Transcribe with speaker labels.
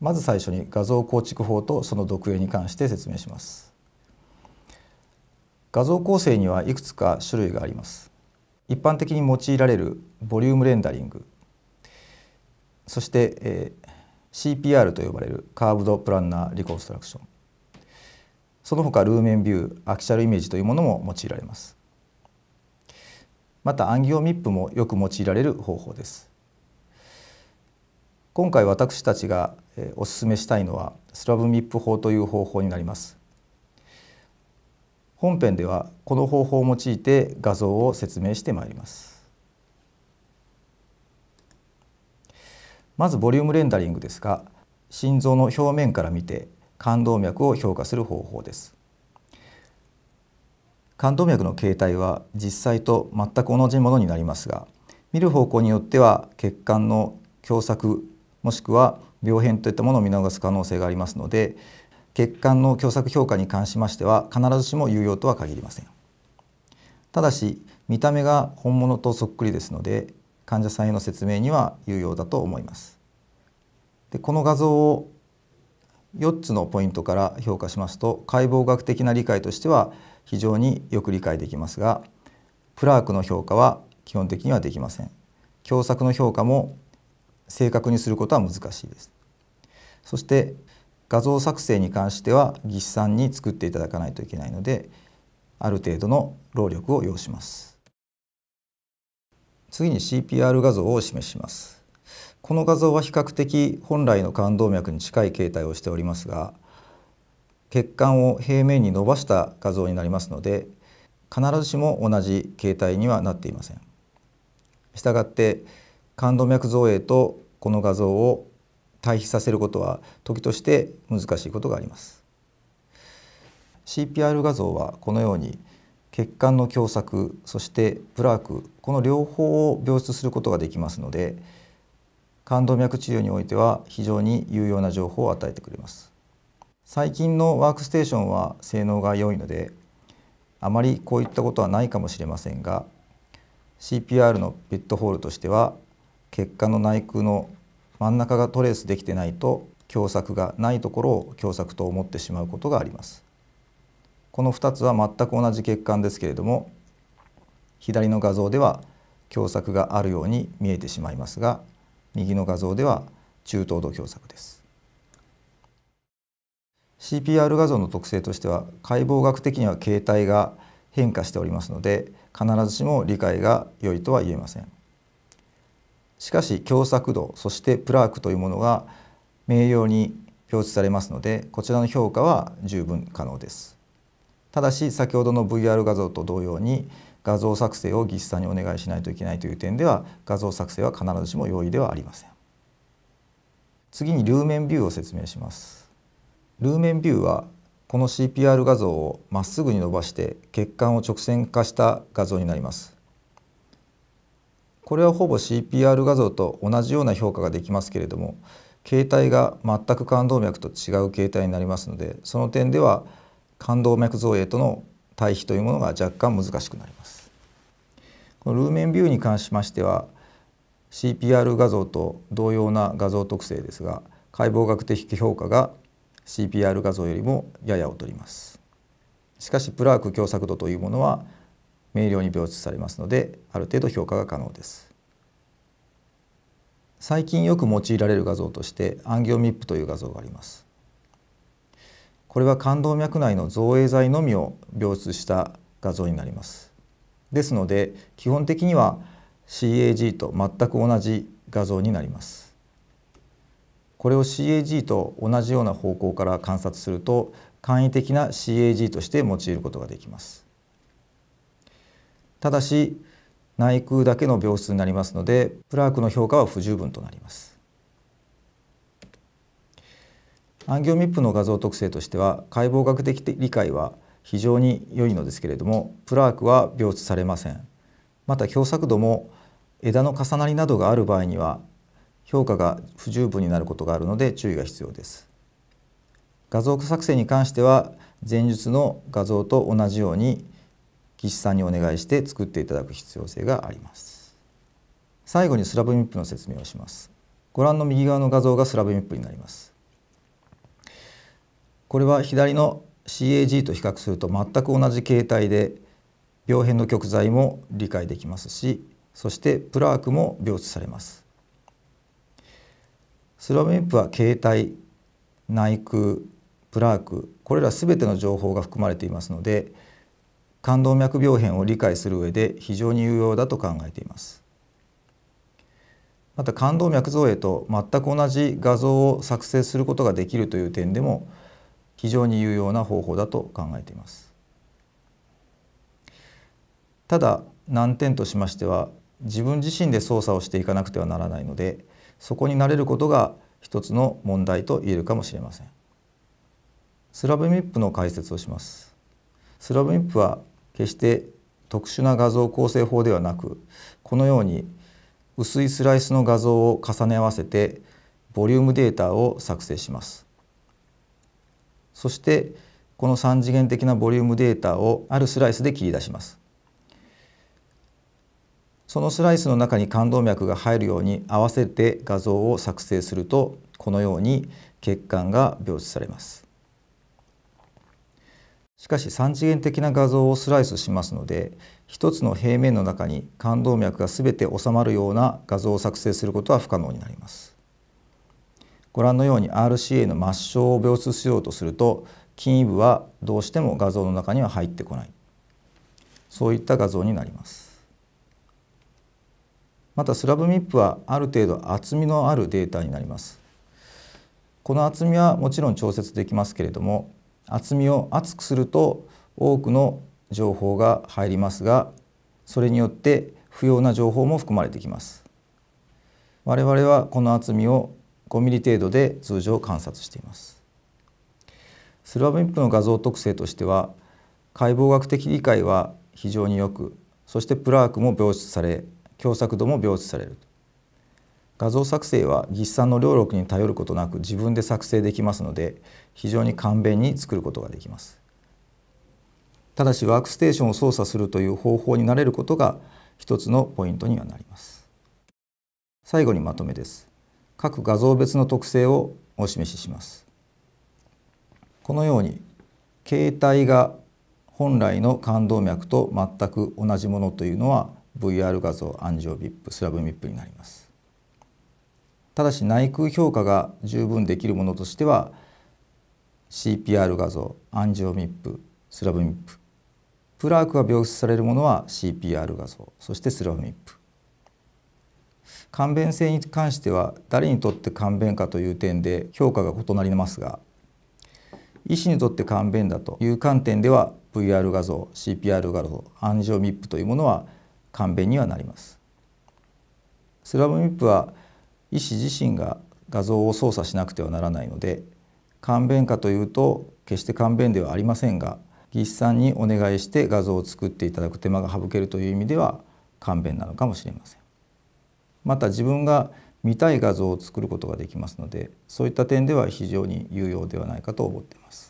Speaker 1: まず最初に画像構築法とその読影に関して説明します画像構成にはいくつか種類があります一般的に用いられるボリュームレンダリングそして、えー、CPR と呼ばれるカーブドプランナーリコンストラクションその他ルーメンビューアクシャルイメージというものも用いられますまた暗記行ミップもよく用いられる方法です今回私たちがお勧めしたいのはスラブミップ法という方法になります本編ではこの方法を用いて画像を説明してまいりますまずボリュームレンダリングですが心臓の表面から見て冠動脈を評価する方法です冠動脈の形態は実際と全く同じものになりますが見る方向によっては血管の狭窄もしくは病変といったものを見逃す可能性がありますので血管の狭窄評価に関しましては必ずしも有用とは限りませんただし見た目が本物とそっくりですので患者さんへの説明には有用だと思いますでこの画像を4つのポイントから評価しますと解剖学的な理解としては非常によく理解できますがプラークの評価は基本的にはできません狭窄の評価も正確にすることは難しいです。そして画像作成に関しては技師さんに作っていただかないといけないのである程度の労力を要します。次に CPR 画像を示します。この画像は比較的本来の冠動脈に近い形態をしておりますが血管を平面に伸ばした画像になりますので必ずしも同じ形態にはなっていません。したがって冠動脈造影とこの画像を対比させることは時として難しいことがあります CPR 画像はこのように血管の狭窄そしてプラークこの両方を病出することができますので冠動脈治療においては非常に有用な情報を与えてくれます最近のワークステーションは性能が良いのであまりこういったことはないかもしれませんが CPR のペットホールとしては結果の内腔の真ん中がトレースできてないと狭窄がないところを狭窄と思ってしまうことがありますこの2つは全く同じ血管ですけれども左の画像では狭窄があるように見えてしまいますが右の画像では中等度狭窄です CPR 画像の特性としては解剖学的には形態が変化しておりますので必ずしも理解が良いとは言えません。しかし狭窄度そしてプラークというものが明瞭に表示されますのでこちらの評価は十分可能ですただし先ほどの VR 画像と同様に画像作成を技師さんにお願いしないといけないという点では画像作成は必ずしも容易ではありません次にルーメンビューを説明しますルーメンビューはこの CPR 画像をまっすぐに伸ばして血管を直線化した画像になりますこれはほぼ CPR 画像と同じような評価ができますけれども形態が全く冠動脈と違う形態になりますのでその点では冠動脈造影との対比というものが若干難しくなります。このルーメンビューに関しましては CPR 画像と同様な画像特性ですが解剖学的評価が CPR 画像よりもやや劣りますしかしプラーク狭窄度というものは明瞭に描出されますのである程度評価が可能です最近よく用いられる画像としてアンギオミップという画像がありますこれは冠動脈内の造影剤のみを描出した画像になりますですので基本的には CAG と全く同じ画像になりますこれを CAG と同じような方向から観察すると簡易的な CAG として用いることができますただし内腔だけの秒数になりますのでプラークの評価は不十分となりますアンギオミップの画像特性としては解剖学的理解は非常に良いのですけれどもプラークは病出されませんまた狭窄度も枝の重なりなどがある場合には評価が不十分になることがあるので注意が必要です画像作成に関しては前述の画像と同じように技師さんにお願いして作っていただく必要性があります最後にスラブミップの説明をしますご覧の右側の画像がスラブミップになりますこれは左の CAG と比較すると全く同じ形態で病変の極材も理解できますしそしてプラークも描出されますスラブミップは形態内腔プラークこれら全ての情報が含まれていますので冠動脈病変を理解する上で非常に有用だと考えていますまた冠動脈造影と全く同じ画像を作成することができるという点でも非常に有用な方法だと考えていますただ難点としましては自分自身で操作をしていかなくてはならないのでそこに慣れることが一つの問題と言えるかもしれませんスラブミップの解説をしますスラブミップは決して特殊な画像構成法ではなくこのように薄いスライスの画像を重ね合わせてボリュームデータを作成しますそしてこの3次元的なボリュームデータをあるスライスで切り出しますそのスライスの中に冠動脈が入るように合わせて画像を作成するとこのように血管が描写されますしかし3次元的な画像をスライスしますので一つの平面の中に冠動脈がすべて収まるような画像を作成することは不可能になります。ご覧のように RCA の末梢を描出しようとすると筋胃部はどうしても画像の中には入ってこないそういった画像になりますまたスラブミップはある程度厚みのあるデータになりますこの厚みはもちろん調節できますけれども厚みを厚くすると多くの情報が入りますがそれによって不要な情報も含まれてきます我々はこの厚みを5ミリ程度で通常観察していますスルバミップの画像特性としては解剖学的理解は非常によくそしてプラークも描出され狭窄度も描出される画像作成は技師さんの労力に頼ることなく自分で作成できますので非常に簡便に作ることができますただしワークステーションを操作するという方法に慣れることが一つのポイントにはなります最後にまとめです各画像別の特性をお示ししますこのように携帯が本来の冠動脈と全く同じものというのは VR 画像アンジオビップスラブミップになりますただし内空評価が十分できるものとしては CPR 画像アンジオミップスラブミッププラークが病出されるものは CPR 画像そしてスラブミップ簡便性に関しては誰にとって簡便かという点で評価が異なりますが医師にとって簡便だという観点では VR 画像 CPR 画像アンジオミップというものは簡便にはなります。スラブミップは医師自身が画像を操作しなくてはならないので勘弁かというと決して勘弁ではありませんが技師さんにお願いして画像を作っていただく手間が省けるという意味では勘弁なのかもしれませんまた自分が見たい画像を作ることができますのでそういった点では非常に有用ではないかと思っています